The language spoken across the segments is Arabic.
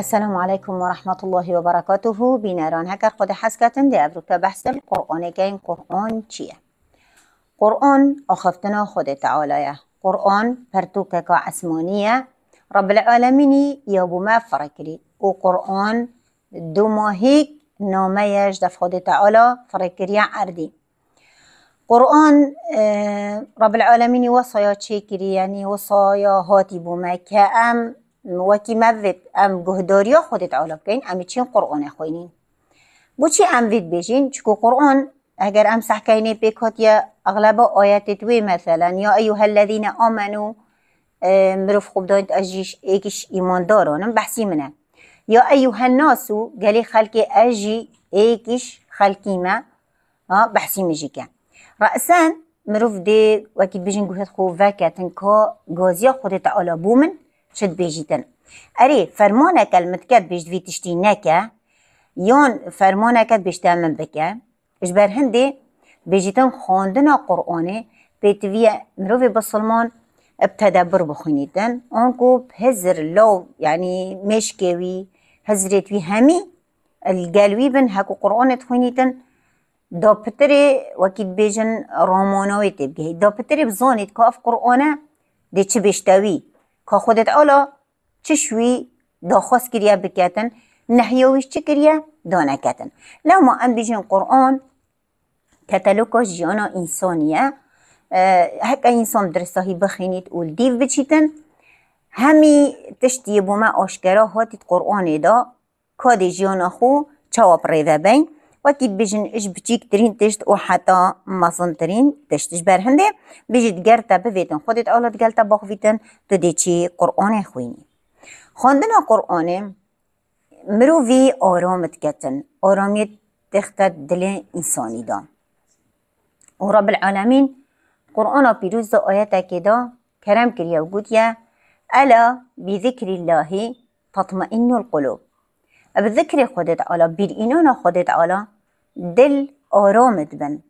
السلام عليكم ورحمة الله وبركاته برکاته بینران هکر خود حس دي دی بحث القرآن كين قرآن چيه قرآن آخفتنا خود تعالى قرآن پرتوکه که رب العالمين يابو ما فرکری و قرآن دو ماهيك نامهش دف خود تعالى فرکریه عردي قرآن اه، رب العالمين وصايا چه کری یعنی وصایا هاتی بوما که ام وکی موید ام گهداریا خودت علاب کن امی چین قرآن خوینین بو چی ام وید بیشین چکو قرآن اگر ام سحکینه بکات یا اغلب آیت دوی مثلا یا ایوها الذین آمنو مروف خوب دانت اجیش ایکش ایمان دارانم بحثی منه یا ایوها الناسو گلی خلق اجی ایکش خلقی ما بحثی میجی کن رأسان مروف دی وکی بیشین گوهد خوب وکتن که گازیا خودت عالبو من شت بیجیتن تشکیل فرمانك المتكت بيش في تشتينك يون فرمانك بيش تعمل بك اجبر هندي بيجيتن خواندنا قرآني بيتوية مروفي بسلمان بتدبر بخونیدن اونكو هزر لو یعنی یعنی مشکوی هزرت وی همی القلوی بن هکو قرآن تخونیتن بیجن وکید بیجن دا تبقی دابتری که کاف قرآنه دی چه که خودت آلا چشوی داخواست کریه بکتن نحیویش چی کریه دانکتن لو ام بیجن قرآن کتلوکا جیانا انسانیه هک انسان درستاهی بخینید اول دیو بچیتن همی تشتی بومه آشکرا هاتید قرآن دا کاد جیانا خو چواب ریوه بین وکی بیجن اش بتیک ترین تشت و حتی مصن ترين تشتش بر هنده بيجد تا بفيتن خودت اولاد تا بخفيتن تو دیچی قرآن خوینی خوندنا قرآن مروی آرامت گتن آرامیت تخت دل انسانی دا و رب العالمین قرآن پیروز دا آیتا که دا کرم کریه و گوتیه الا بذکر الله تطمئن القلوب به ذکر خودت عالا بیر اینان خودت عالا دل آرامت بن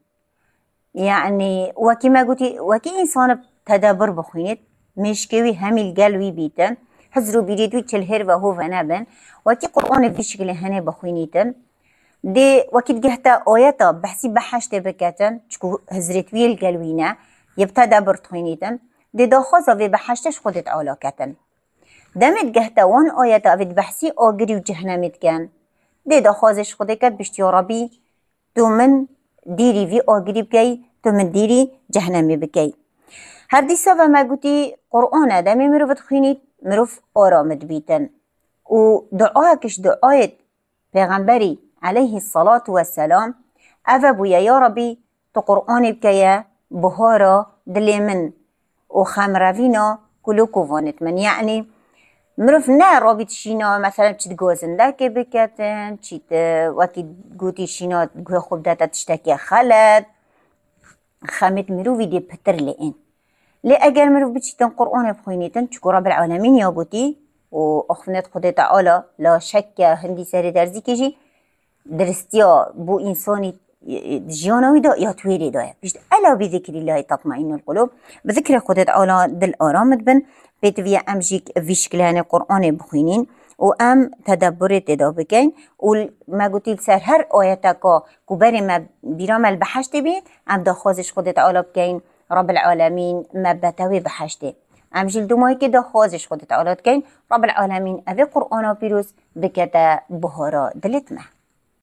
یعنی وکی ما گوتی وکی انسان تدبر بخوینید مشکوی همیل گلوی بیتن حزرو بیریدوی چلهر و هو نبن وکی قرآن به شکل هنه بخوینیدن دي وكيد جهتا اويتا بحسي بحشت بكاتن تشكو هزرتويل قلوينا يبتدى برتوينيتن دي دو خوزا في بحشتش خودت اولاكاتن دمت جهت وان ئاەتە ئەێت بەحسی ئاگری و جەهنەمتگەن دێدا خوازش خودێکە بشتیۆڕبی تو من دیری وی ئاگری بکەی تو من دیری هر بکەی هەردیسا ما مەگوتی قرآن دەمی مرۆڤت خوینیت مروف ئۆرامت بیتن و دعاکش دعاەت پیغمبری علیه الصلاة والسلام ئەە یا ربی تو قڕۆنی بکەیە بهۆرە دلی من و خمروینا خەمڕەوینا کلوکوڤۆنت من یعنی مرف نه رابط شینا مثلا چی گازن در که بکتن چی وکی گوتی شینا گوه خوب داتا تشتکی خلد خامت مرو ویدی پتر لئن لی اگر مرو بچیتن قرآن بخوینیتن چکو رب العالمین یا بوتی و أخفنت خدای تعالى لا شك هندي ساري درزي كيجي درستيا بو إنساني جیانوی دا یا تویری دا گشت الا بی ذکر الله تطمئن القلوب بذكر خودت اولا دل آرامت بن بيتويا ام جيك فيشكلان قرآن بخوينين و ام تدبر تدا بكين و ما قلتي سر هر آياتك كبر ما بيرام البحشت بيت ام دا خوزش خودت اولا بكين رب العالمين ما بتوي بحشته ام جيل دوماي كده خوزش خودت اولا بكين رب العالمين اذي قرآن بيروس بكتا بهارا دلتمه